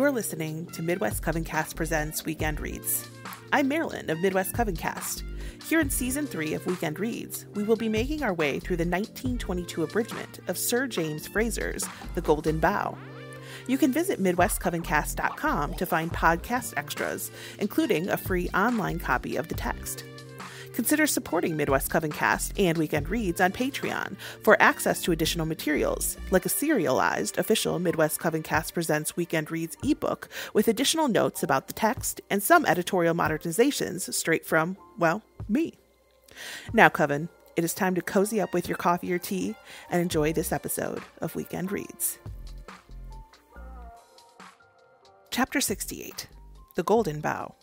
You're listening to Midwest Covencast Presents Weekend Reads. I'm Marilyn of Midwest Covencast. Here in Season 3 of Weekend Reads, we will be making our way through the 1922 abridgment of Sir James Fraser's The Golden Bough. You can visit MidwestCovencast.com to find podcast extras, including a free online copy of the text. Consider supporting Midwest Covencast and Weekend Reads on Patreon for access to additional materials, like a serialized official Midwest Covencast Presents Weekend Reads ebook with additional notes about the text and some editorial modernizations straight from, well, me. Now, Coven, it is time to cozy up with your coffee or tea and enjoy this episode of Weekend Reads. Chapter 68 The Golden Bough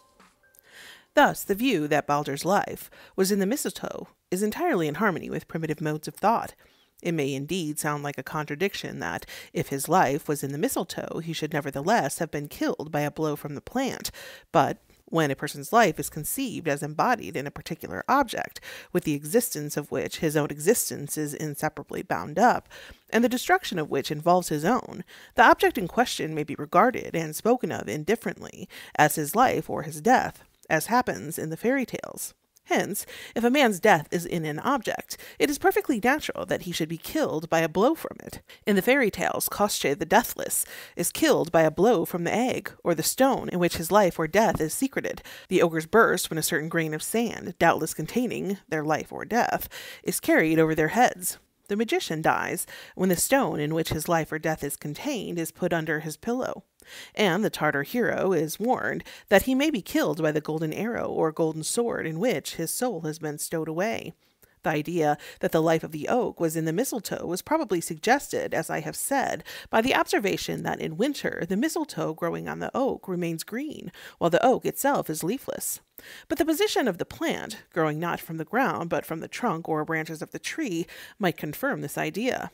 Thus, the view that Balder's life was in the mistletoe is entirely in harmony with primitive modes of thought. It may indeed sound like a contradiction that, if his life was in the mistletoe, he should nevertheless have been killed by a blow from the plant, but when a person's life is conceived as embodied in a particular object, with the existence of which his own existence is inseparably bound up, and the destruction of which involves his own, the object in question may be regarded and spoken of indifferently as his life or his death as happens in the fairy tales. Hence, if a man's death is in an object, it is perfectly natural that he should be killed by a blow from it. In the fairy tales, Koschei the Deathless is killed by a blow from the egg, or the stone in which his life or death is secreted. The ogres burst when a certain grain of sand, doubtless containing their life or death, is carried over their heads. The magician dies when the stone in which his life or death is contained is put under his pillow and the Tartar hero is warned that he may be killed by the golden arrow or golden sword in which his soul has been stowed away. The idea that the life of the oak was in the mistletoe was probably suggested, as I have said, by the observation that in winter the mistletoe growing on the oak remains green, while the oak itself is leafless. But the position of the plant, growing not from the ground but from the trunk or branches of the tree, might confirm this idea.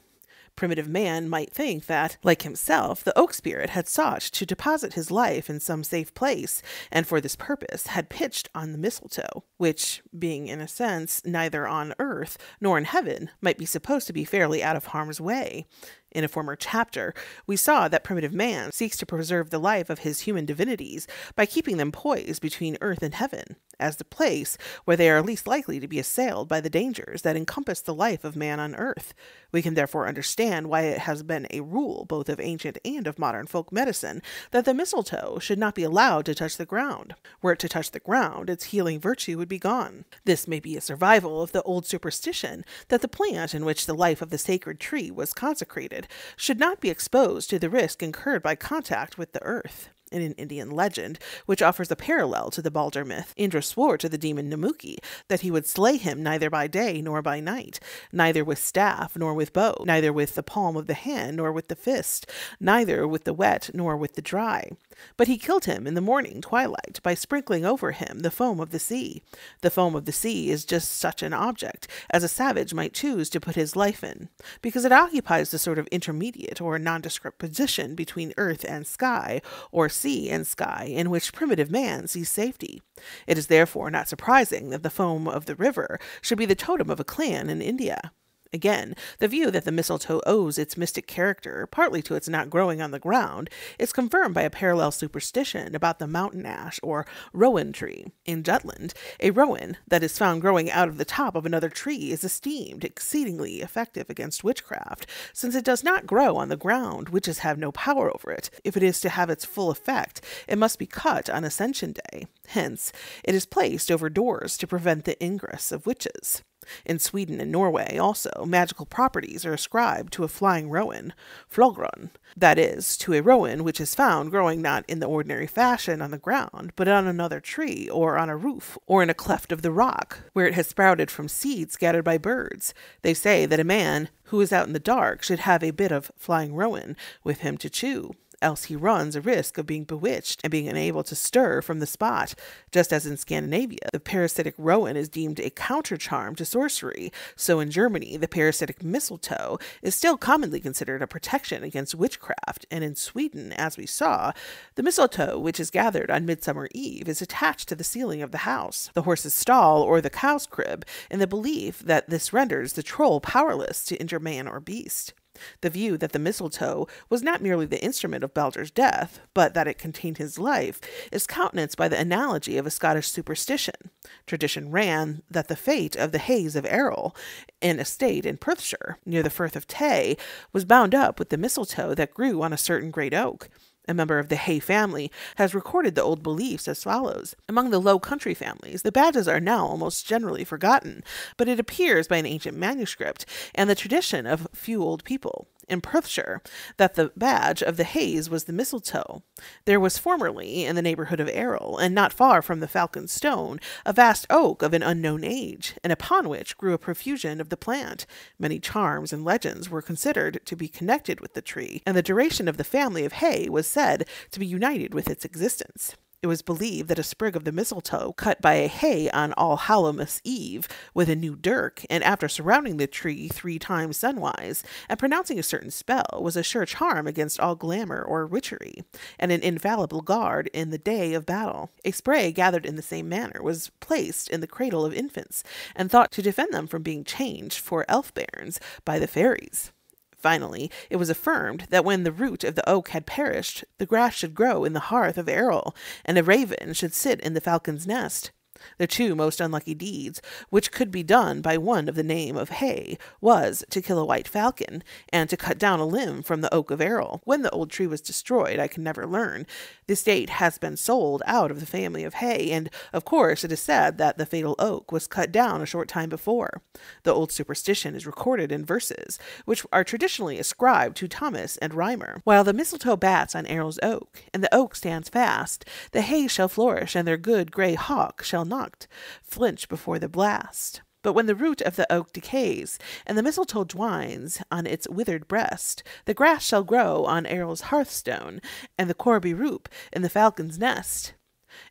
Primitive man might think that, like himself, the oak spirit had sought to deposit his life in some safe place, and for this purpose had pitched on the mistletoe, which, being in a sense neither on earth nor in heaven, might be supposed to be fairly out of harm's way. In a former chapter, we saw that primitive man seeks to preserve the life of his human divinities by keeping them poised between earth and heaven, as the place where they are least likely to be assailed by the dangers that encompass the life of man on earth. We can therefore understand why it has been a rule both of ancient and of modern folk medicine that the mistletoe should not be allowed to touch the ground. Were it to touch the ground, its healing virtue would be gone. This may be a survival of the old superstition that the plant in which the life of the sacred tree was consecrated should not be exposed to the risk incurred by contact with the earth. In an Indian legend, which offers a parallel to the Balder myth, Indra swore to the demon Namuki that he would slay him neither by day nor by night, neither with staff nor with bow, neither with the palm of the hand nor with the fist, neither with the wet nor with the dry. But he killed him in the morning twilight by sprinkling over him the foam of the sea. The foam of the sea is just such an object as a savage might choose to put his life in, because it occupies the sort of intermediate or nondescript position between earth and sky, or sea and sky, in which primitive man sees safety. It is therefore not surprising that the foam of the river should be the totem of a clan in India. Again, the view that the mistletoe owes its mystic character partly to its not growing on the ground is confirmed by a parallel superstition about the mountain ash or rowan tree. In Jutland, a rowan that is found growing out of the top of another tree is esteemed exceedingly effective against witchcraft, since it does not grow on the ground. Witches have no power over it. If it is to have its full effect, it must be cut on Ascension Day. Hence, it is placed over doors to prevent the ingress of witches. In Sweden and Norway, also, magical properties are ascribed to a flying rowan, flogron, that is, to a rowan which is found growing not in the ordinary fashion on the ground, but on another tree, or on a roof, or in a cleft of the rock, where it has sprouted from seeds scattered by birds. They say that a man who is out in the dark should have a bit of flying rowan with him to chew else he runs a risk of being bewitched and being unable to stir from the spot, just as in Scandinavia, the parasitic rowan is deemed a counter charm to sorcery. So in Germany, the parasitic mistletoe is still commonly considered a protection against witchcraft, and in Sweden, as we saw, the mistletoe which is gathered on Midsummer Eve is attached to the ceiling of the house, the horse's stall, or the cow's crib, in the belief that this renders the troll powerless to injure man or beast. The view that the mistletoe was not merely the instrument of Balder's death, but that it contained his life, is countenanced by the analogy of a Scottish superstition. Tradition ran that the fate of the Hayes of Errol, an estate in Perthshire, near the Firth of Tay, was bound up with the mistletoe that grew on a certain great oak a member of the Hay family, has recorded the old beliefs as follows. Among the Low Country families, the badges are now almost generally forgotten, but it appears by an ancient manuscript and the tradition of few old people in Perthshire that the badge of the Hayes was the mistletoe. There was formerly, in the neighbourhood of Errol, and not far from the Falcon Stone, a vast oak of an unknown age, and upon which grew a profusion of the plant. Many charms and legends were considered to be connected with the tree, and the duration of the family of Hay was said to be united with its existence. It was believed that a sprig of the mistletoe cut by a hay on All Hallows Eve with a new dirk, and after surrounding the tree three times sunwise, and pronouncing a certain spell, was a sure charm against all glamour or witchery, and an infallible guard in the day of battle. A spray gathered in the same manner was placed in the cradle of infants, and thought to defend them from being changed for elf bairns by the fairies. Finally, it was affirmed that when the root of the oak had perished, the grass should grow in the hearth of Errol, and a raven should sit in the falcon's nest the two most unlucky deeds which could be done by one of the name of Hay was to kill a white falcon and to cut down a limb from the oak of Errol. When the old tree was destroyed, I can never learn. The estate has been sold out of the family of Hay, and of course it is said that the fatal oak was cut down a short time before. The old superstition is recorded in verses, which are traditionally ascribed to Thomas and Rymer. While the mistletoe bats on Errol's oak, and the oak stands fast, the hay shall flourish, and their good gray hawk shall flinch before the blast. But when the root of the oak decays, and the mistletoe dwines on its withered breast, the grass shall grow on Errol's hearthstone, and the corby roop in the falcon's nest.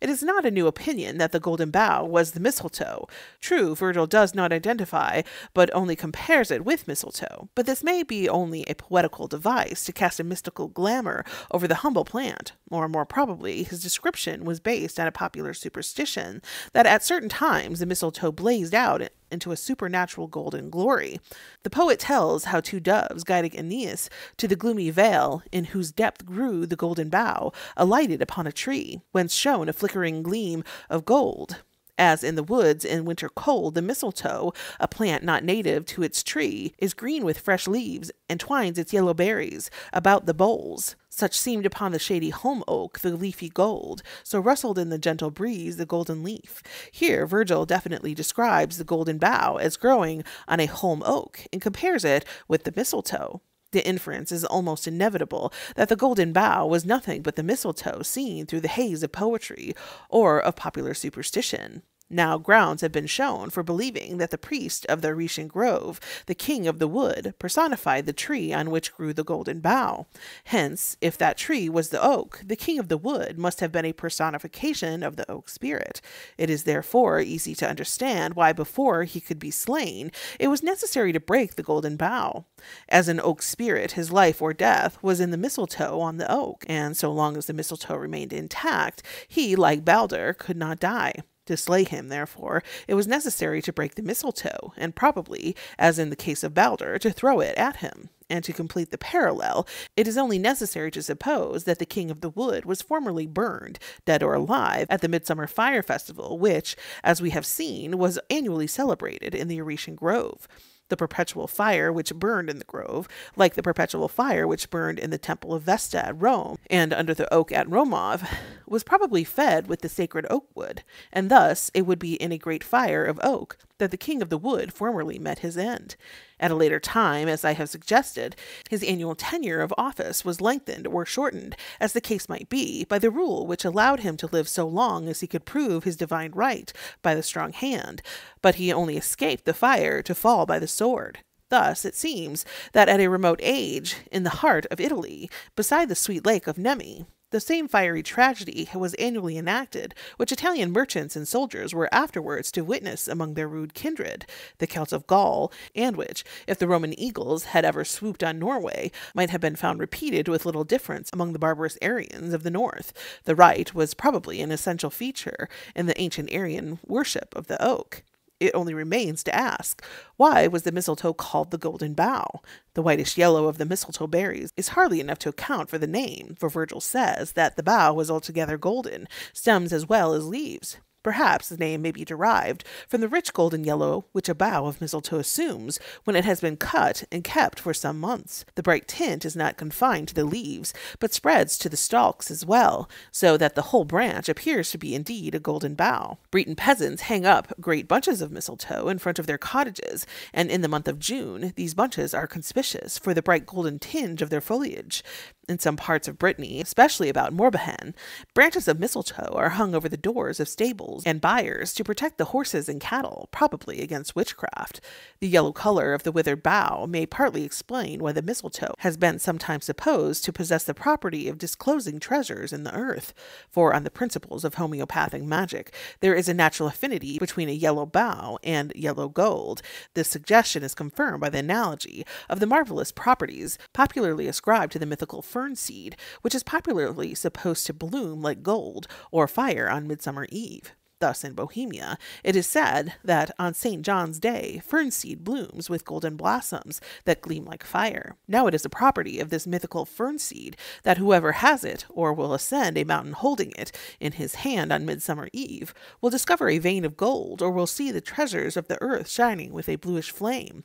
It is not a new opinion that the golden bough was the mistletoe. True, Virgil does not identify, but only compares it with mistletoe, but this may be only a poetical device to cast a mystical glamour over the humble plant or more probably his description was based on a popular superstition that at certain times the mistletoe blazed out into a supernatural golden glory. The poet tells how two doves guiding Aeneas to the gloomy vale in whose depth grew the golden bough alighted upon a tree, whence shone a flickering gleam of gold. As in the woods in winter cold, the mistletoe, a plant not native to its tree, is green with fresh leaves and twines its yellow berries about the boles. Such seemed upon the shady holm oak the leafy gold, so rustled in the gentle breeze the golden leaf. Here Virgil definitely describes the golden bough as growing on a holm oak and compares it with the mistletoe the inference is almost inevitable that the golden bough was nothing but the mistletoe seen through the haze of poetry or of popular superstition. Now grounds have been shown for believing that the priest of the Rishon Grove, the king of the wood, personified the tree on which grew the golden bough. Hence, if that tree was the oak, the king of the wood must have been a personification of the oak spirit. It is therefore easy to understand why before he could be slain, it was necessary to break the golden bough. As an oak spirit, his life or death was in the mistletoe on the oak, and so long as the mistletoe remained intact, he, like Balder, could not die. To slay him, therefore, it was necessary to break the mistletoe, and probably, as in the case of Balder, to throw it at him. And to complete the parallel, it is only necessary to suppose that the King of the Wood was formerly burned, dead or alive, at the Midsummer Fire Festival, which, as we have seen, was annually celebrated in the Oretian Grove the perpetual fire which burned in the grove, like the perpetual fire which burned in the temple of Vesta at Rome and under the oak at Romov, was probably fed with the sacred oak wood, and thus it would be in a great fire of oak that the king of the wood formerly met his end. At a later time, as I have suggested, his annual tenure of office was lengthened or shortened, as the case might be, by the rule which allowed him to live so long as he could prove his divine right by the strong hand, but he only escaped the fire to fall by the sword. Thus it seems that at a remote age, in the heart of Italy, beside the sweet lake of Nemi, the same fiery tragedy was annually enacted, which Italian merchants and soldiers were afterwards to witness among their rude kindred, the Celts of Gaul, and which, if the Roman eagles had ever swooped on Norway, might have been found repeated with little difference among the barbarous Aryans of the north. The rite was probably an essential feature in the ancient Aryan worship of the oak it only remains to ask why was the mistletoe called the golden bough? The whitish yellow of the mistletoe berries is hardly enough to account for the name, for Virgil says that the bough was altogether golden, stems as well as leaves. Perhaps the name may be derived from the rich golden yellow which a bough of mistletoe assumes when it has been cut and kept for some months. The bright tint is not confined to the leaves, but spreads to the stalks as well, so that the whole branch appears to be indeed a golden bough. Breton peasants hang up great bunches of mistletoe in front of their cottages, and in the month of June these bunches are conspicuous for the bright golden tinge of their foliage. In some parts of Brittany, especially about Morbihan, branches of mistletoe are hung over the doors of stables and byres to protect the horses and cattle, probably against witchcraft. The yellow color of the withered bough may partly explain why the mistletoe has been sometimes supposed to possess the property of disclosing treasures in the earth, for on the principles of homeopathic magic, there is a natural affinity between a yellow bough and yellow gold. This suggestion is confirmed by the analogy of the marvelous properties popularly ascribed to the mythical fern seed, which is popularly supposed to bloom like gold or fire on Midsummer Eve. Thus, in Bohemia, it is said that on St. John's Day, fern seed blooms with golden blossoms that gleam like fire. Now it is a property of this mythical fern seed that whoever has it, or will ascend a mountain holding it in his hand on Midsummer Eve, will discover a vein of gold, or will see the treasures of the earth shining with a bluish flame.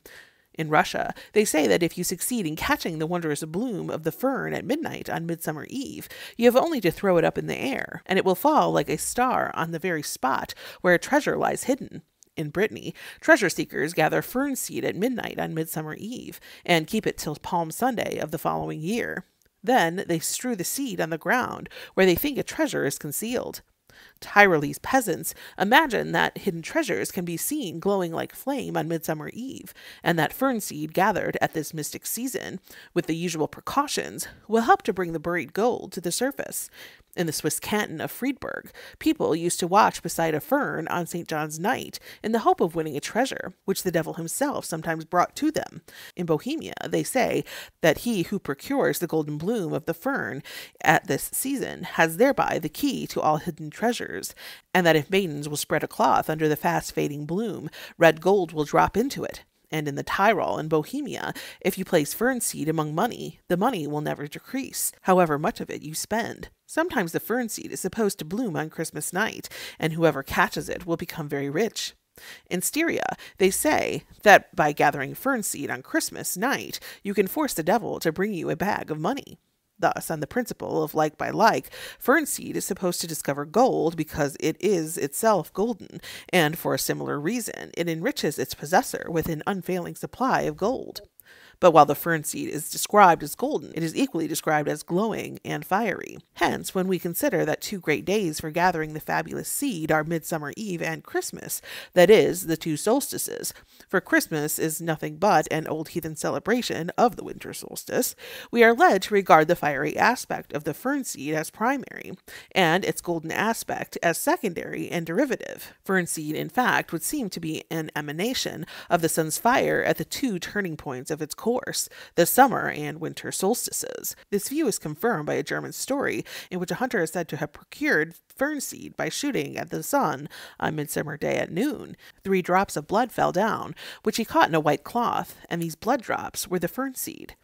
In Russia, they say that if you succeed in catching the wondrous bloom of the fern at midnight on Midsummer Eve, you have only to throw it up in the air, and it will fall like a star on the very spot where a treasure lies hidden in Brittany, treasure seekers gather fern seed at midnight on Midsummer Eve and keep it till Palm Sunday of the following year. Then they strew the seed on the ground where they think a treasure is concealed. Tyrolese peasants imagine that hidden treasures can be seen glowing like flame on Midsummer Eve, and that fern seed gathered at this mystic season, with the usual precautions, will help to bring the buried gold to the surface. In the Swiss canton of Friedberg, people used to watch beside a fern on St. John's night in the hope of winning a treasure, which the devil himself sometimes brought to them. In Bohemia, they say that he who procures the golden bloom of the fern at this season has thereby the key to all hidden treasures, and that if maidens will spread a cloth under the fast fading bloom, red gold will drop into it and in the Tyrol and Bohemia, if you place fern seed among money, the money will never decrease, however much of it you spend. Sometimes the fern seed is supposed to bloom on Christmas night, and whoever catches it will become very rich. In Styria, they say that by gathering fern seed on Christmas night, you can force the devil to bring you a bag of money. Thus, on the principle of like by like, fern seed is supposed to discover gold because it is itself golden, and for a similar reason it enriches its possessor with an unfailing supply of gold. But while the fern seed is described as golden, it is equally described as glowing and fiery. Hence, when we consider that two great days for gathering the fabulous seed are Midsummer Eve and Christmas, that is, the two solstices, for Christmas is nothing but an old heathen celebration of the winter solstice, we are led to regard the fiery aspect of the fern seed as primary, and its golden aspect as secondary and derivative. Fern seed, in fact, would seem to be an emanation of the sun's fire at the two turning points of its course course, the summer and winter solstices. This view is confirmed by a German story in which a hunter is said to have procured fern seed by shooting at the sun on midsummer day at noon. Three drops of blood fell down, which he caught in a white cloth, and these blood drops were the fern seed.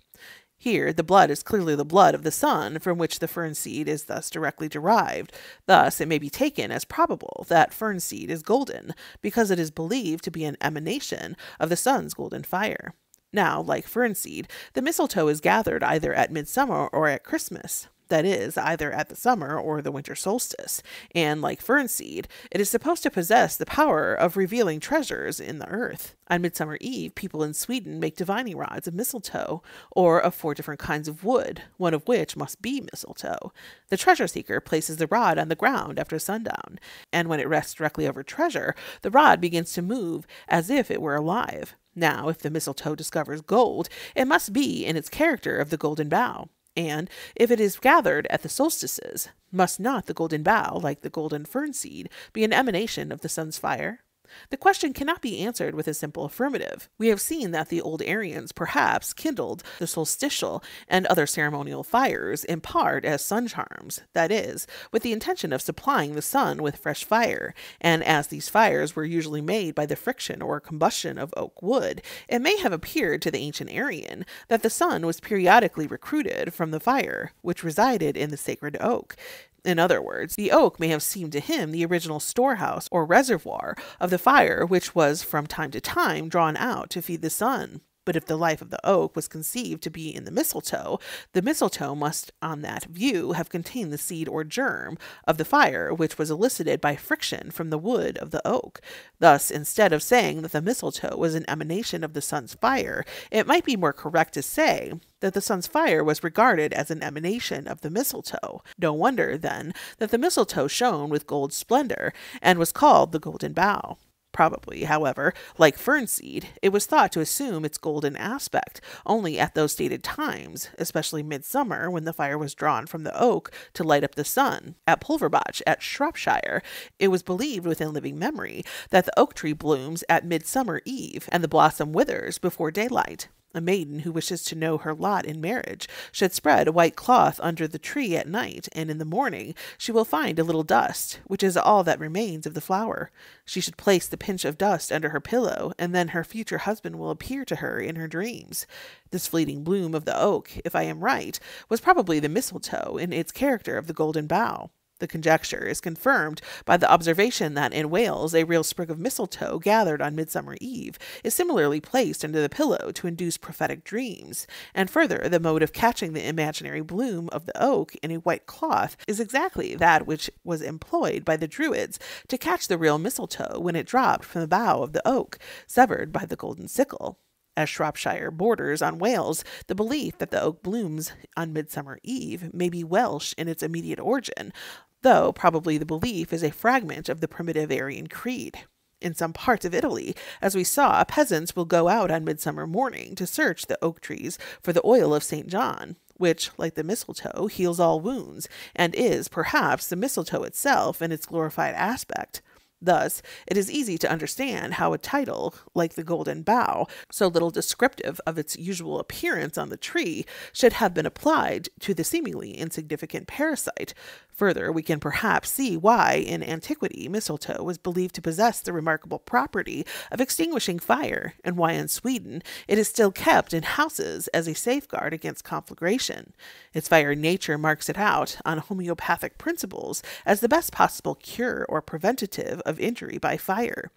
Here, the blood is clearly the blood of the sun, from which the fern seed is thus directly derived. Thus, it may be taken as probable that fern seed is golden, because it is believed to be an emanation of the sun's golden fire. Now, like fern seed, the mistletoe is gathered either at midsummer or at Christmas that is, either at the summer or the winter solstice, and like fern seed, it is supposed to possess the power of revealing treasures in the earth. On Midsummer Eve, people in Sweden make divining rods of mistletoe, or of four different kinds of wood, one of which must be mistletoe. The treasure seeker places the rod on the ground after sundown, and when it rests directly over treasure, the rod begins to move as if it were alive. Now, if the mistletoe discovers gold, it must be in its character of the golden bough. And if it is gathered at the solstices, must not the golden bough, like the golden fern seed, be an emanation of the sun's fire? The question cannot be answered with a simple affirmative. We have seen that the old Aryans perhaps kindled the solstitial and other ceremonial fires in part as sun charms, that is, with the intention of supplying the sun with fresh fire, and as these fires were usually made by the friction or combustion of oak wood, it may have appeared to the ancient Aryan that the sun was periodically recruited from the fire, which resided in the sacred oak. In other words, the oak may have seemed to him the original storehouse or reservoir of the fire which was from time to time drawn out to feed the sun. But if the life of the oak was conceived to be in the mistletoe, the mistletoe must, on that view, have contained the seed or germ of the fire which was elicited by friction from the wood of the oak. Thus, instead of saying that the mistletoe was an emanation of the sun's fire, it might be more correct to say that the sun's fire was regarded as an emanation of the mistletoe. No wonder, then, that the mistletoe shone with gold splendor and was called the golden bough. Probably, however, like fern seed, it was thought to assume its golden aspect only at those stated times, especially midsummer when the fire was drawn from the oak to light up the sun. At Pulverbach, at Shropshire, it was believed within living memory that the oak tree blooms at midsummer eve and the blossom withers before daylight. A maiden who wishes to know her lot in marriage should spread a white cloth under the tree at night, and in the morning she will find a little dust, which is all that remains of the flower. She should place the pinch of dust under her pillow, and then her future husband will appear to her in her dreams. This fleeting bloom of the oak, if I am right, was probably the mistletoe in its character of the golden bough. The conjecture is confirmed by the observation that in Wales a real sprig of mistletoe gathered on Midsummer Eve is similarly placed under the pillow to induce prophetic dreams, and further, the mode of catching the imaginary bloom of the oak in a white cloth is exactly that which was employed by the Druids to catch the real mistletoe when it dropped from the bough of the oak, severed by the golden sickle. As Shropshire borders on Wales, the belief that the oak blooms on Midsummer Eve may be Welsh in its immediate origin, though probably the belief is a fragment of the primitive Aryan creed. In some parts of Italy, as we saw, peasants will go out on midsummer morning to search the oak trees for the oil of St. John, which, like the mistletoe, heals all wounds, and is, perhaps, the mistletoe itself in its glorified aspect. Thus, it is easy to understand how a title, like the Golden Bough, so little descriptive of its usual appearance on the tree, should have been applied to the seemingly insignificant parasite, Further, we can perhaps see why, in antiquity, mistletoe was believed to possess the remarkable property of extinguishing fire, and why in Sweden it is still kept in houses as a safeguard against conflagration. Its fire nature marks it out, on homeopathic principles, as the best possible cure or preventative of injury by fire.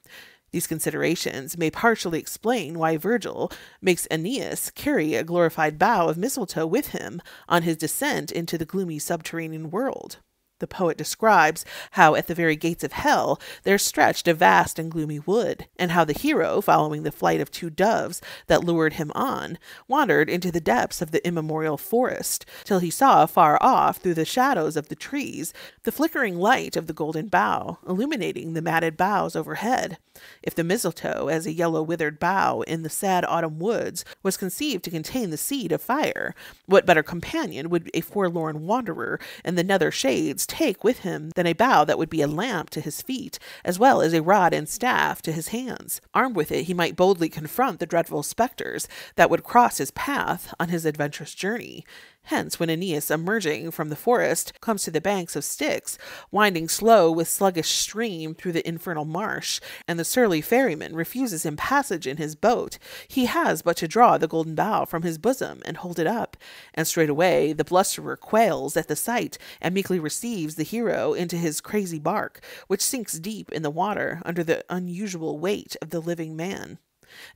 These considerations may partially explain why Virgil makes Aeneas carry a glorified bough of mistletoe with him on his descent into the gloomy subterranean world. The poet describes how at the very gates of hell there stretched a vast and gloomy wood, and how the hero, following the flight of two doves that lured him on, wandered into the depths of the immemorial forest, till he saw far off through the shadows of the trees the flickering light of the golden bough, illuminating the matted boughs overhead. If the mistletoe, as a yellow withered bough in the sad autumn woods, was conceived to contain the seed of fire, what better companion would a forlorn wanderer in the nether shades take with him than a bough that would be a lamp to his feet, as well as a rod and staff to his hands. Armed with it, he might boldly confront the dreadful specters that would cross his path on his adventurous journey. Hence, when Aeneas, emerging from the forest, comes to the banks of Styx, winding slow with sluggish stream through the infernal marsh, and the surly ferryman refuses him passage in his boat, he has but to draw the golden bough from his bosom and hold it up, and straightway the blusterer quails at the sight and meekly receives the hero into his crazy bark, which sinks deep in the water under the unusual weight of the living man.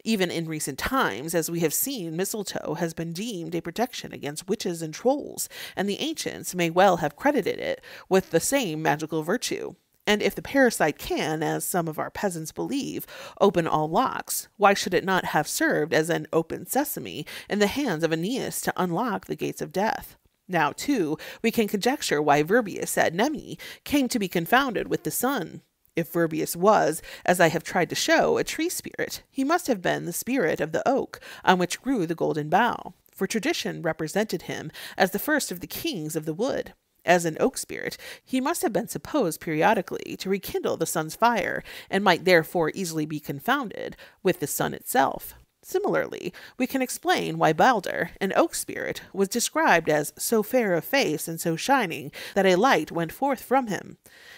Even in recent times, as we have seen, mistletoe has been deemed a protection against witches and trolls, and the ancients may well have credited it with the same magical virtue. And if the parasite can, as some of our peasants believe, open all locks, why should it not have served as an open sesame in the hands of Aeneas to unlock the gates of death? Now, too, we can conjecture why Virbius at Nemi came to be confounded with the sun, if Verbius was, as I have tried to show, a tree spirit, he must have been the spirit of the oak on which grew the golden bough, for tradition represented him as the first of the kings of the wood. As an oak spirit, he must have been supposed periodically to rekindle the sun's fire, and might therefore easily be confounded with the sun itself. Similarly, we can explain why Balder, an oak spirit, was described as so fair of face and so shining that a light went forth from him,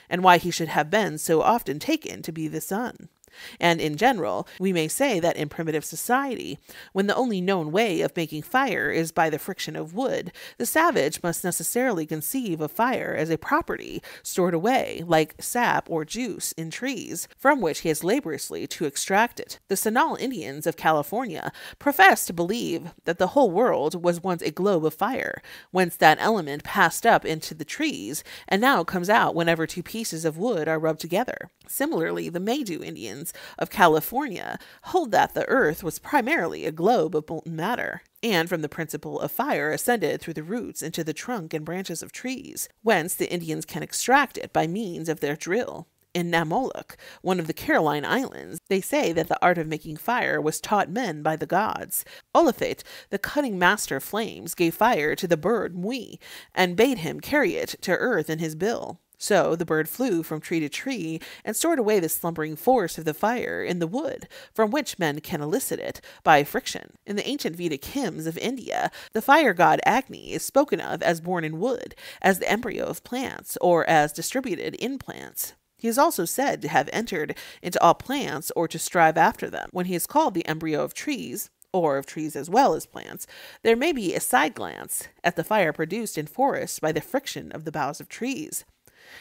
and why he should have been so often taken to be the sun. And in general, we may say that in primitive society, when the only known way of making fire is by the friction of wood, the savage must necessarily conceive of fire as a property stored away, like sap or juice in trees, from which he has laboriously to extract it. The Sinal Indians of California profess to believe that the whole world was once a globe of fire, whence that element passed up into the trees and now comes out whenever two pieces of wood are rubbed together. Similarly, the Maydu Indians of California hold that the earth was primarily a globe of molten matter, and from the principle of fire ascended through the roots into the trunk and branches of trees, whence the Indians can extract it by means of their drill. In Namoluk, one of the Caroline Islands, they say that the art of making fire was taught men by the gods. Olafit, the cutting master of flames, gave fire to the bird Mui, and bade him carry it to earth in his bill. So the bird flew from tree to tree and stored away the slumbering force of the fire in the wood, from which men can elicit it by friction. In the ancient Vedic hymns of India, the fire god Agni is spoken of as born in wood, as the embryo of plants, or as distributed in plants. He is also said to have entered into all plants or to strive after them. When he is called the embryo of trees, or of trees as well as plants, there may be a side glance at the fire produced in forests by the friction of the boughs of trees.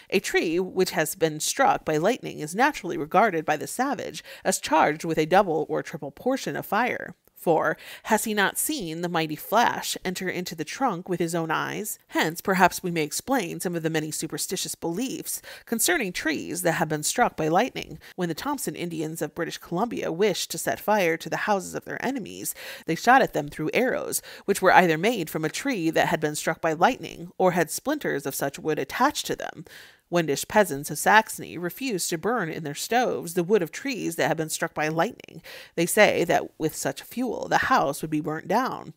A tree which has been struck by lightning is naturally regarded by the savage as charged with a double or triple portion of fire. For has he not seen the mighty Flash enter into the trunk with his own eyes? Hence, perhaps we may explain some of the many superstitious beliefs concerning trees that have been struck by lightning. When the Thompson Indians of British Columbia wished to set fire to the houses of their enemies, they shot at them through arrows, which were either made from a tree that had been struck by lightning or had splinters of such wood attached to them. Wendish peasants of Saxony refuse to burn in their stoves the wood of trees that have been struck by lightning. They say that with such fuel, the house would be burnt down.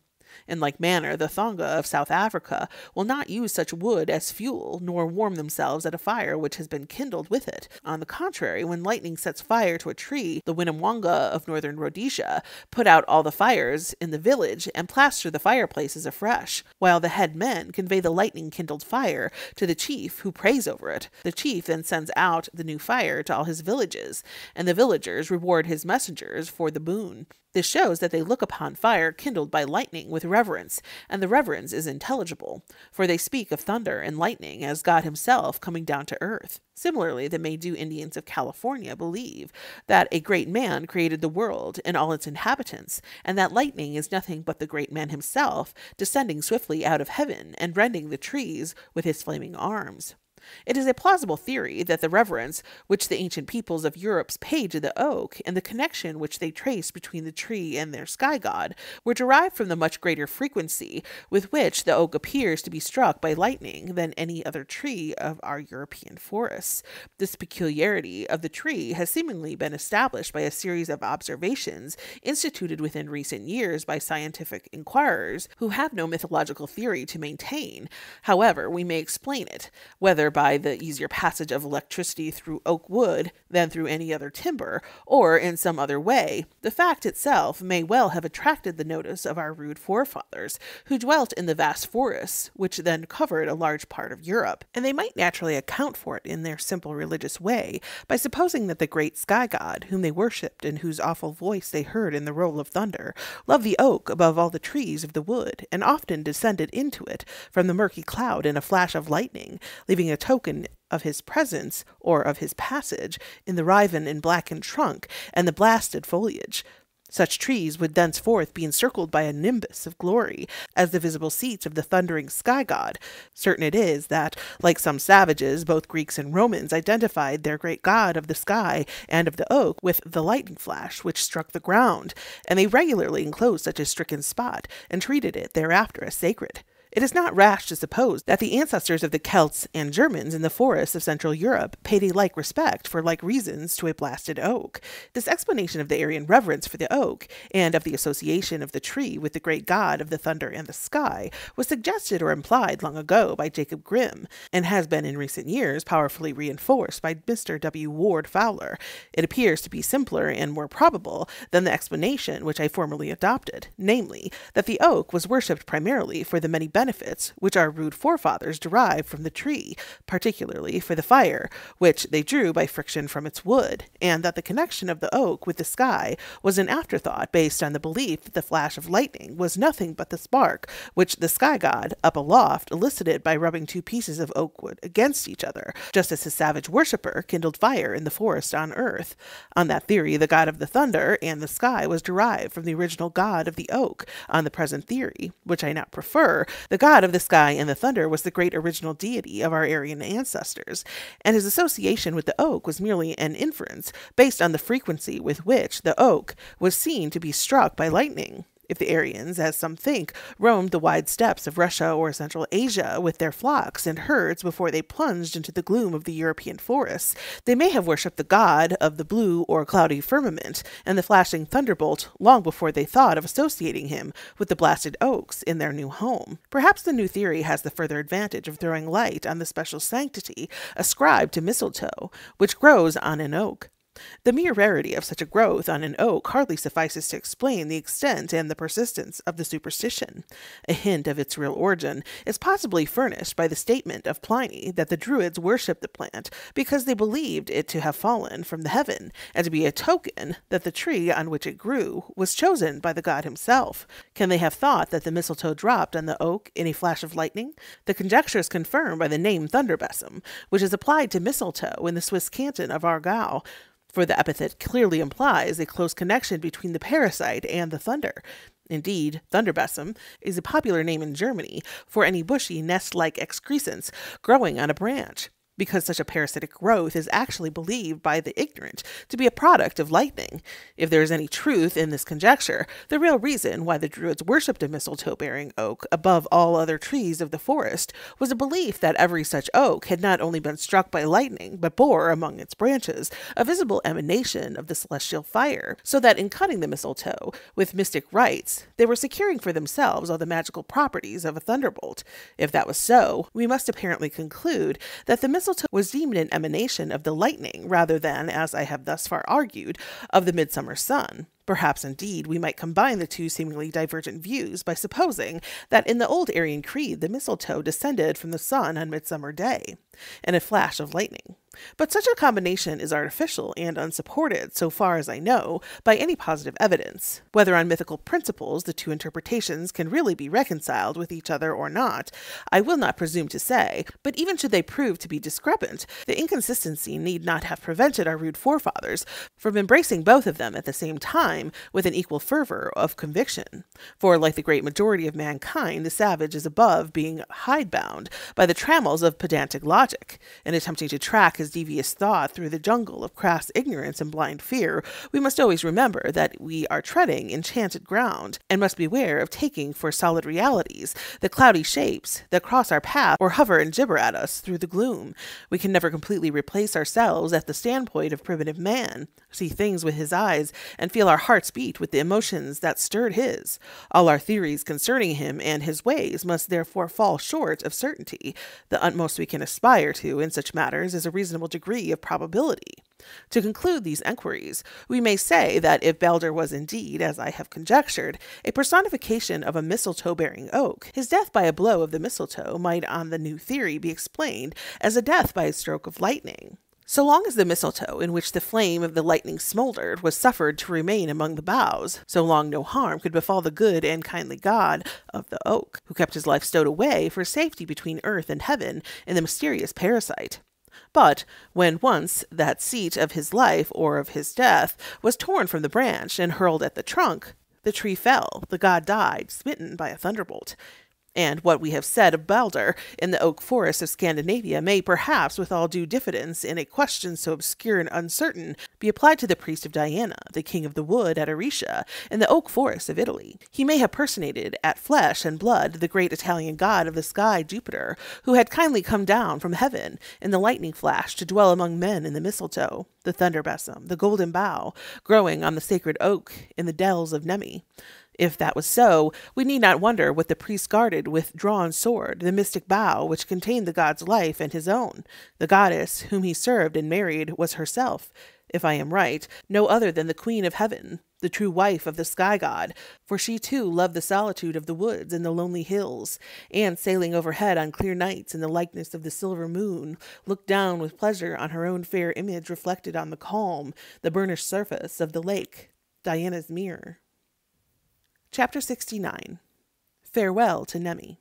In like manner, the Thonga of South Africa will not use such wood as fuel, nor warm themselves at a fire which has been kindled with it. On the contrary, when lightning sets fire to a tree, the Winnemwanga of northern Rhodesia put out all the fires in the village and plaster the fireplaces afresh, while the head men convey the lightning kindled fire to the chief who prays over it. The chief then sends out the new fire to all his villages, and the villagers reward his messengers for the boon. This shows that they look upon fire kindled by lightning with reverence, and the reverence is intelligible, for they speak of thunder and lightning as God Himself coming down to earth. Similarly, the Maydew Indians of California believe that a great man created the world and all its inhabitants, and that lightning is nothing but the great man himself descending swiftly out of heaven and rending the trees with his flaming arms. It is a plausible theory that the reverence which the ancient peoples of Europe paid to the oak and the connection which they traced between the tree and their sky god were derived from the much greater frequency with which the oak appears to be struck by lightning than any other tree of our European forests. This peculiarity of the tree has seemingly been established by a series of observations instituted within recent years by scientific inquirers who have no mythological theory to maintain, however, we may explain it, whether by the easier passage of electricity through oak wood than through any other timber, or in some other way, the fact itself may well have attracted the notice of our rude forefathers, who dwelt in the vast forests which then covered a large part of Europe, and they might naturally account for it in their simple religious way by supposing that the great sky god, whom they worshipped and whose awful voice they heard in the roll of thunder, loved the oak above all the trees of the wood, and often descended into it from the murky cloud in a flash of lightning, leaving a token of his presence or of his passage in the riven and blackened trunk and the blasted foliage. Such trees would thenceforth be encircled by a nimbus of glory, as the visible seats of the thundering sky god. Certain it is that, like some savages, both Greeks and Romans identified their great god of the sky and of the oak with the lightning flash which struck the ground, and they regularly enclosed such a stricken spot, and treated it thereafter as sacred. It is not rash to suppose that the ancestors of the Celts and Germans in the forests of Central Europe paid a like respect for like reasons to a blasted oak. This explanation of the Aryan reverence for the oak, and of the association of the tree with the great god of the thunder and the sky, was suggested or implied long ago by Jacob Grimm, and has been in recent years powerfully reinforced by Mr. W. Ward Fowler. It appears to be simpler and more probable than the explanation which I formerly adopted, namely, that the oak was worshipped primarily for the many benefits benefits which our rude forefathers derived from the tree, particularly for the fire, which they drew by friction from its wood, and that the connection of the oak with the sky was an afterthought based on the belief that the flash of lightning was nothing but the spark which the sky god up aloft elicited by rubbing two pieces of oak wood against each other, just as his savage worshipper kindled fire in the forest on earth. On that theory, the god of the thunder and the sky was derived from the original god of the oak, on the present theory, which I now prefer, the the god of the sky and the thunder was the great original deity of our Aryan ancestors, and his association with the oak was merely an inference based on the frequency with which the oak was seen to be struck by lightning if the Aryans, as some think, roamed the wide steppes of Russia or Central Asia with their flocks and herds before they plunged into the gloom of the European forests, they may have worshipped the god of the blue or cloudy firmament and the flashing thunderbolt long before they thought of associating him with the blasted oaks in their new home. Perhaps the new theory has the further advantage of throwing light on the special sanctity ascribed to mistletoe, which grows on an oak. The mere rarity of such a growth on an oak hardly suffices to explain the extent and the persistence of the superstition. A hint of its real origin is possibly furnished by the statement of Pliny that the Druids worshipped the plant because they believed it to have fallen from the heaven, and to be a token that the tree on which it grew was chosen by the god himself. Can they have thought that the mistletoe dropped on the oak in a flash of lightning? The conjecture is confirmed by the name thunderbessum, which is applied to mistletoe in the Swiss canton of Argau, for the epithet clearly implies a close connection between the parasite and the thunder. Indeed, thunderbessum is a popular name in Germany for any bushy nest like excrescence growing on a branch because such a parasitic growth is actually believed by the ignorant to be a product of lightning. If there is any truth in this conjecture, the real reason why the Druids worshipped a mistletoe bearing oak above all other trees of the forest was a belief that every such oak had not only been struck by lightning, but bore among its branches a visible emanation of the celestial fire, so that in cutting the mistletoe with mystic rites, they were securing for themselves all the magical properties of a thunderbolt. If that was so, we must apparently conclude that the mistletoe mistletoe was deemed an emanation of the lightning rather than, as I have thus far argued, of the midsummer sun. Perhaps, indeed, we might combine the two seemingly divergent views by supposing that in the old Aryan creed the mistletoe descended from the sun on midsummer day in a flash of lightning. But such a combination is artificial and unsupported, so far as I know, by any positive evidence. Whether on mythical principles the two interpretations can really be reconciled with each other or not, I will not presume to say, but even should they prove to be discrepant, the inconsistency need not have prevented our rude forefathers from embracing both of them at the same time with an equal fervor of conviction. For, like the great majority of mankind, the savage is above being hidebound by the trammels of pedantic logic, in attempting to track his his devious thought through the jungle of crass ignorance and blind fear, we must always remember that we are treading enchanted ground, and must beware of taking for solid realities the cloudy shapes that cross our path or hover and gibber at us through the gloom. We can never completely replace ourselves at the standpoint of primitive man, see things with his eyes, and feel our hearts beat with the emotions that stirred his. All our theories concerning him and his ways must therefore fall short of certainty. The utmost we can aspire to in such matters is a reasonable reasonable degree of probability. To conclude these enquiries, we may say that if Balder was indeed, as I have conjectured, a personification of a mistletoe bearing oak, his death by a blow of the mistletoe might, on the new theory, be explained as a death by a stroke of lightning. So long as the mistletoe in which the flame of the lightning smouldered was suffered to remain among the boughs, so long no harm could befall the good and kindly god of the oak, who kept his life stowed away for safety between earth and heaven in the mysterious parasite. But when once that seat of his life or of his death was torn from the branch and hurled at the trunk, the tree fell, the god died, smitten by a thunderbolt and what we have said of Balder in the oak forests of Scandinavia may perhaps, with all due diffidence in a question so obscure and uncertain, be applied to the priest of Diana, the king of the wood at Aricia, in the oak forests of Italy. He may have personated, at flesh and blood, the great Italian god of the sky, Jupiter, who had kindly come down from heaven in the lightning flash to dwell among men in the mistletoe, the thunder besom, the golden bough, growing on the sacred oak in the dells of Nemi. If that was so, we need not wonder what the priest guarded with drawn sword, the mystic bough which contained the god's life and his own. The goddess whom he served and married was herself, if I am right, no other than the queen of heaven, the true wife of the sky god, for she too loved the solitude of the woods and the lonely hills, and sailing overhead on clear nights in the likeness of the silver moon, looked down with pleasure on her own fair image reflected on the calm, the burnished surface of the lake, Diana's mirror. Chapter 69 Farewell to Nemi.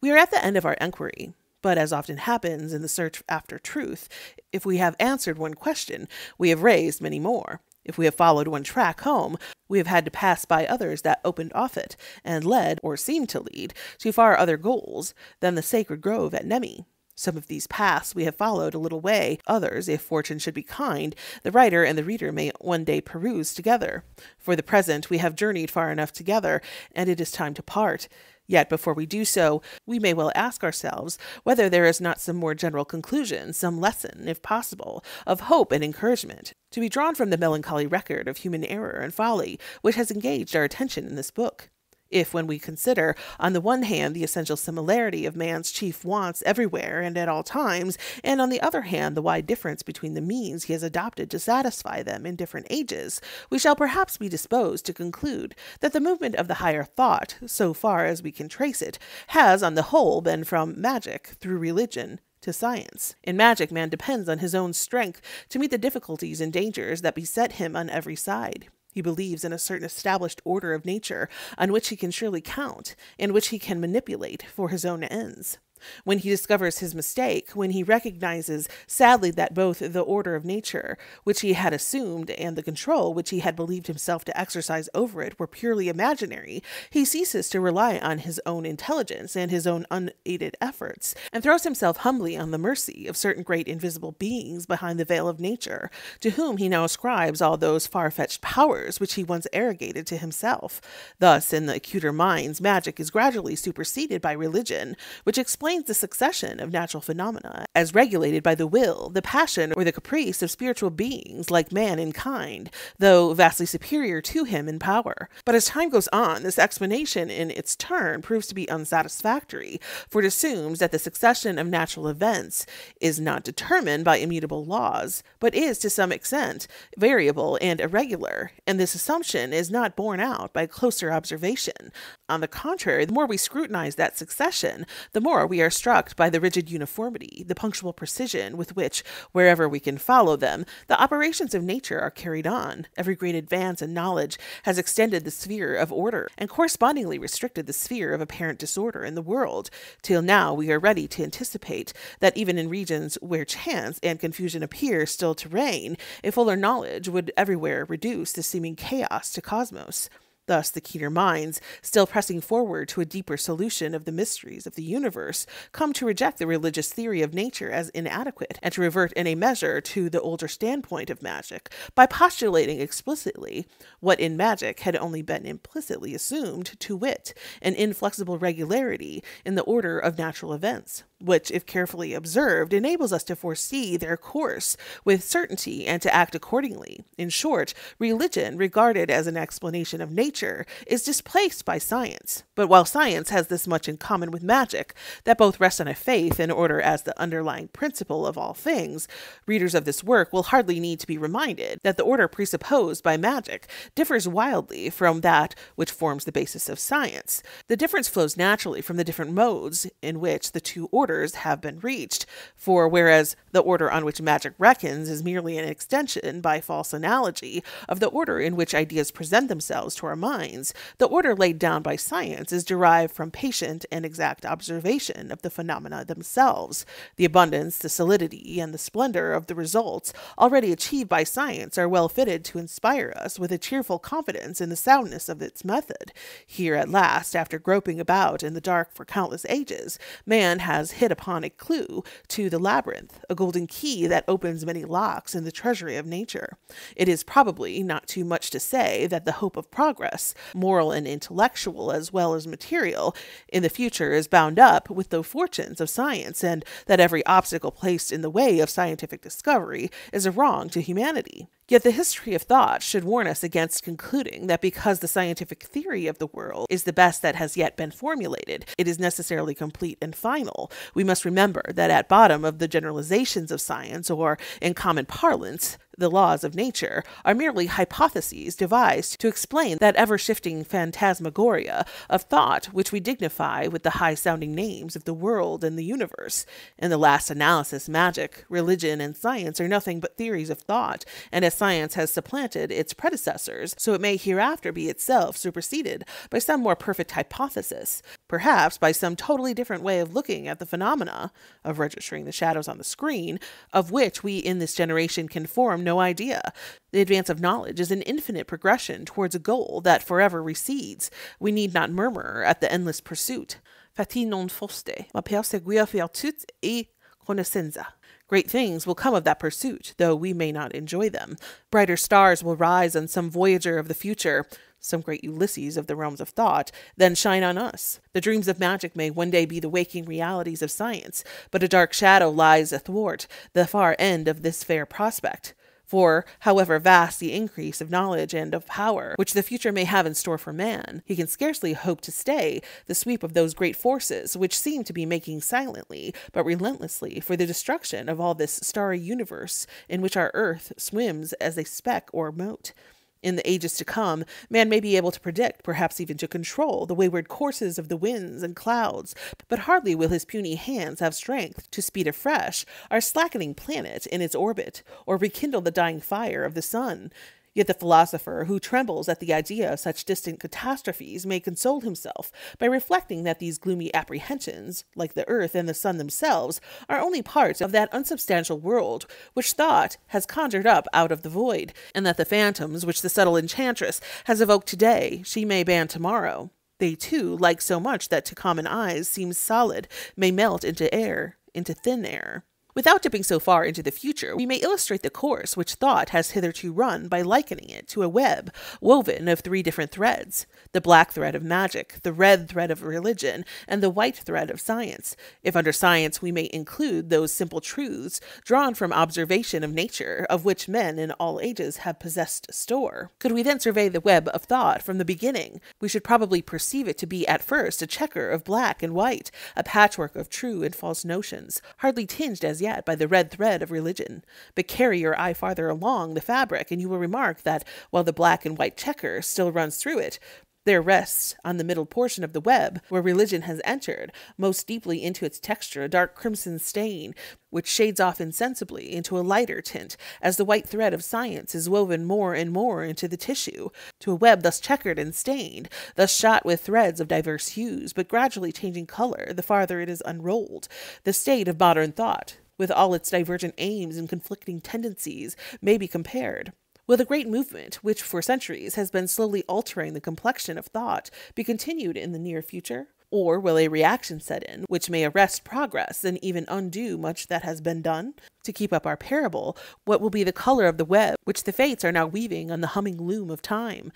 We are at the end of our enquiry, but as often happens in the search after truth, if we have answered one question, we have raised many more. If we have followed one track home, we have had to pass by others that opened off it, and led, or seemed to lead, to far other goals than the sacred grove at Nemi, some of these paths we have followed a little way, others, if fortune should be kind, the writer and the reader may one day peruse together. For the present, we have journeyed far enough together, and it is time to part. Yet before we do so, we may well ask ourselves whether there is not some more general conclusion, some lesson, if possible, of hope and encouragement, to be drawn from the melancholy record of human error and folly which has engaged our attention in this book if, when we consider, on the one hand, the essential similarity of man's chief wants everywhere and at all times, and on the other hand, the wide difference between the means he has adopted to satisfy them in different ages, we shall perhaps be disposed to conclude that the movement of the higher thought, so far as we can trace it, has, on the whole, been from magic through religion to science. In magic, man depends on his own strength to meet the difficulties and dangers that beset him on every side. He believes in a certain established order of nature on which he can surely count and which he can manipulate for his own ends. When he discovers his mistake, when he recognizes sadly that both the order of nature, which he had assumed, and the control which he had believed himself to exercise over it were purely imaginary, he ceases to rely on his own intelligence and his own unaided efforts, and throws himself humbly on the mercy of certain great invisible beings behind the veil of nature, to whom he now ascribes all those far fetched powers which he once arrogated to himself. Thus, in the acuter minds, magic is gradually superseded by religion, which explains explains the succession of natural phenomena as regulated by the will, the passion, or the caprice of spiritual beings like man in kind, though vastly superior to him in power. But as time goes on, this explanation in its turn proves to be unsatisfactory, for it assumes that the succession of natural events is not determined by immutable laws, but is to some extent variable and irregular, and this assumption is not borne out by closer observation, on the contrary, the more we scrutinize that succession, the more we are struck by the rigid uniformity, the punctual precision with which, wherever we can follow them, the operations of nature are carried on. Every great advance in knowledge has extended the sphere of order and correspondingly restricted the sphere of apparent disorder in the world, till now we are ready to anticipate that even in regions where chance and confusion appear still to reign, a fuller knowledge would everywhere reduce the seeming chaos to cosmos. Thus, the keener minds, still pressing forward to a deeper solution of the mysteries of the universe, come to reject the religious theory of nature as inadequate and to revert in a measure to the older standpoint of magic by postulating explicitly what in magic had only been implicitly assumed, to wit, an inflexible regularity in the order of natural events which, if carefully observed, enables us to foresee their course with certainty and to act accordingly. In short, religion, regarded as an explanation of nature, is displaced by science. But while science has this much in common with magic, that both rests on a faith in order as the underlying principle of all things, readers of this work will hardly need to be reminded that the order presupposed by magic differs wildly from that which forms the basis of science. The difference flows naturally from the different modes in which the two orders have been reached, for whereas the order on which magic reckons is merely an extension by false analogy of the order in which ideas present themselves to our minds, the order laid down by science science is derived from patient and exact observation of the phenomena themselves. The abundance, the solidity, and the splendor of the results already achieved by science are well fitted to inspire us with a cheerful confidence in the soundness of its method. Here at last, after groping about in the dark for countless ages, man has hit upon a clue to the labyrinth, a golden key that opens many locks in the treasury of nature. It is probably not too much to say that the hope of progress, moral and intellectual as well as material in the future is bound up with the fortunes of science, and that every obstacle placed in the way of scientific discovery is a wrong to humanity. Yet the history of thought should warn us against concluding that because the scientific theory of the world is the best that has yet been formulated, it is necessarily complete and final. We must remember that at bottom of the generalizations of science, or in common parlance, the laws of nature are merely hypotheses devised to explain that ever shifting phantasmagoria of thought which we dignify with the high sounding names of the world and the universe. In the last analysis, magic, religion, and science are nothing but theories of thought, and as science has supplanted its predecessors, so it may hereafter be itself superseded by some more perfect hypothesis, perhaps by some totally different way of looking at the phenomena of registering the shadows on the screen, of which we in this generation can form no idea. The advance of knowledge is an infinite progression towards a goal that forever recedes. We need not murmur at the endless pursuit. Fati non foste, ma per seguir virtut e conoscenza. Great things will come of that pursuit, though we may not enjoy them. Brighter stars will rise on some voyager of the future, some great Ulysses of the realms of thought, than shine on us. The dreams of magic may one day be the waking realities of science, but a dark shadow lies athwart the far end of this fair prospect. For, however vast the increase of knowledge and of power which the future may have in store for man, he can scarcely hope to stay the sweep of those great forces which seem to be making silently but relentlessly for the destruction of all this starry universe in which our earth swims as a speck or mote in the ages to come, man may be able to predict, perhaps even to control, the wayward courses of the winds and clouds, but hardly will his puny hands have strength to speed afresh our slackening planet in its orbit, or rekindle the dying fire of the sun. Yet the philosopher who trembles at the idea of such distant catastrophes may console himself by reflecting that these gloomy apprehensions, like the earth and the sun themselves, are only parts of that unsubstantial world which thought has conjured up out of the void, and that the phantoms which the subtle enchantress has evoked today she may ban tomorrow. They too, like so much that to common eyes seems solid, may melt into air, into thin air. Without dipping so far into the future, we may illustrate the course which thought has hitherto run by likening it to a web woven of three different threads the black thread of magic, the red thread of religion, and the white thread of science, if under science we may include those simple truths drawn from observation of nature of which men in all ages have possessed store. Could we then survey the web of thought from the beginning, we should probably perceive it to be at first a checker of black and white, a patchwork of true and false notions, hardly tinged as yet yet by the red thread of religion, but carry your eye farther along the fabric, and you will remark that, while the black and white checker still runs through it, there rests on the middle portion of the web, where religion has entered most deeply into its texture, a dark crimson stain, which shades off insensibly into a lighter tint as the white thread of science is woven more and more into the tissue, to a web thus checkered and stained, thus shot with threads of diverse hues, but gradually changing color the farther it is unrolled. The state of modern thought, with all its divergent aims and conflicting tendencies, may be compared. Will the great movement, which for centuries has been slowly altering the complexion of thought, be continued in the near future? Or will a reaction set in, which may arrest progress and even undo much that has been done? To keep up our parable, what will be the color of the web which the fates are now weaving on the humming loom of time?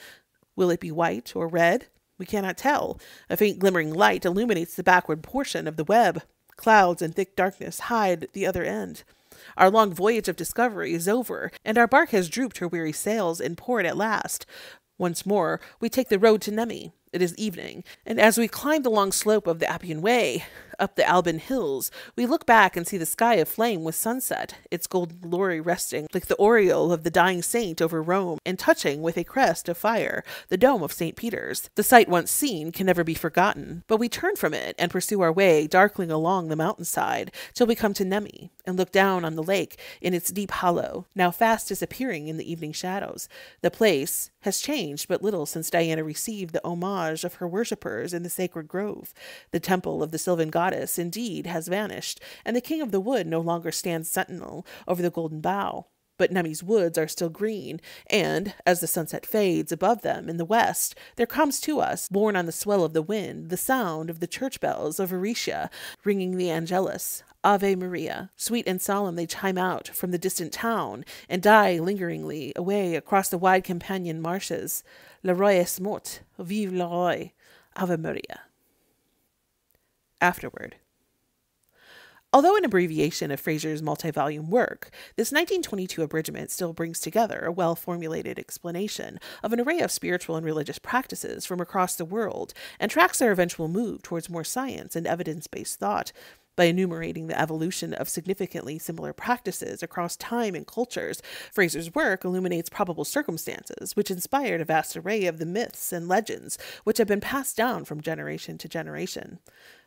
Will it be white or red? We cannot tell. A faint glimmering light illuminates the backward portion of the web. Clouds and thick darkness hide the other end. Our long voyage of discovery is over, and our bark has drooped her weary sails in port at last. Once more, we take the road to Nemi. It is evening, and as we climb the long slope of the Appian Way up the Alban Hills, we look back and see the sky aflame with sunset, its golden glory resting like the aureole of the dying saint over Rome and touching with a crest of fire the dome of St. Peter's. The sight once seen can never be forgotten, but we turn from it and pursue our way darkling along the mountainside till we come to Nemi and look down on the lake in its deep hollow, now fast disappearing in the evening shadows. The place has changed but little since Diana received the homage homage of her worshippers in the sacred grove. The temple of the sylvan goddess, indeed, has vanished, and the king of the wood no longer stands sentinel over the golden bough but Nemi's woods are still green, and, as the sunset fades above them in the west, there comes to us, borne on the swell of the wind, the sound of the church bells of Aricia ringing the Angelus. Ave Maria. Sweet and solemn they chime out from the distant town and die lingeringly away across the wide companion marshes. Le roi est mort, vive le roi. Ave Maria. Afterward. Although an abbreviation of Fraser's multi-volume work, this 1922 abridgment still brings together a well-formulated explanation of an array of spiritual and religious practices from across the world and tracks their eventual move towards more science and evidence-based thought by enumerating the evolution of significantly similar practices across time and cultures. Fraser's work illuminates probable circumstances, which inspired a vast array of the myths and legends which have been passed down from generation to generation.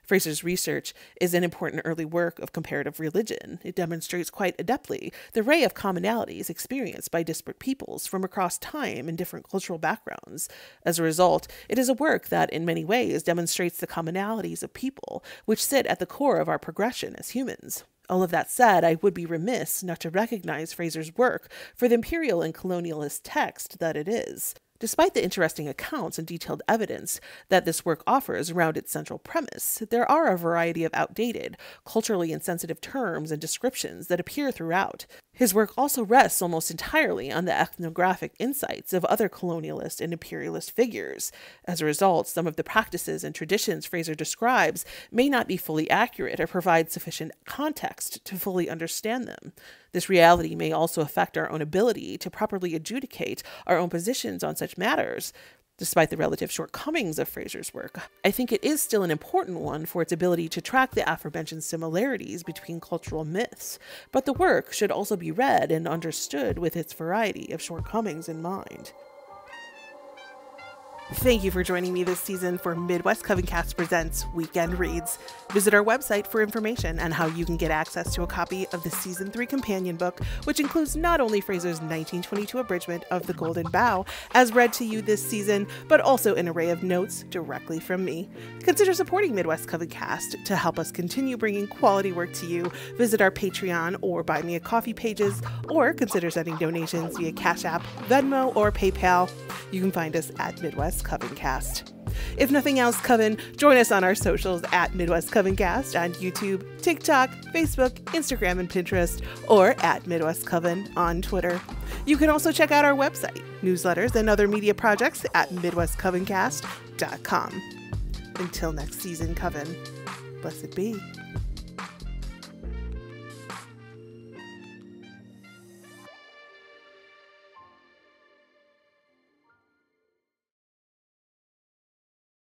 Fraser's research is an important early work of comparative religion. It demonstrates quite adeptly the array of commonalities experienced by disparate peoples from across time and different cultural backgrounds. As a result, it is a work that, in many ways, demonstrates the commonalities of people which sit at the core of our progression as humans. All of that said, I would be remiss not to recognize Fraser's work for the imperial and colonialist text that it is. Despite the interesting accounts and detailed evidence that this work offers around its central premise, there are a variety of outdated, culturally insensitive terms and descriptions that appear throughout. His work also rests almost entirely on the ethnographic insights of other colonialist and imperialist figures. As a result, some of the practices and traditions Fraser describes may not be fully accurate or provide sufficient context to fully understand them. This reality may also affect our own ability to properly adjudicate our own positions on such matters. Despite the relative shortcomings of Fraser's work, I think it is still an important one for its ability to track the aforementioned similarities between cultural myths, but the work should also be read and understood with its variety of shortcomings in mind. Thank you for joining me this season for Midwest Covencast Presents Weekend Reads. Visit our website for information on how you can get access to a copy of the Season 3 companion book, which includes not only Fraser's 1922 abridgment of The Golden Bough, as read to you this season, but also an array of notes directly from me. Consider supporting Midwest Covencast to help us continue bringing quality work to you. Visit our Patreon or Buy Me a Coffee pages, or consider sending donations via Cash App, Venmo, or PayPal. You can find us at Midwest Midwest Covencast. If nothing else, Coven, join us on our socials at Midwest Covencast on YouTube, TikTok, Facebook, Instagram, and Pinterest, or at Midwest Coven on Twitter. You can also check out our website, newsletters, and other media projects at MidwestCovencast.com. Until next season, Coven, blessed be.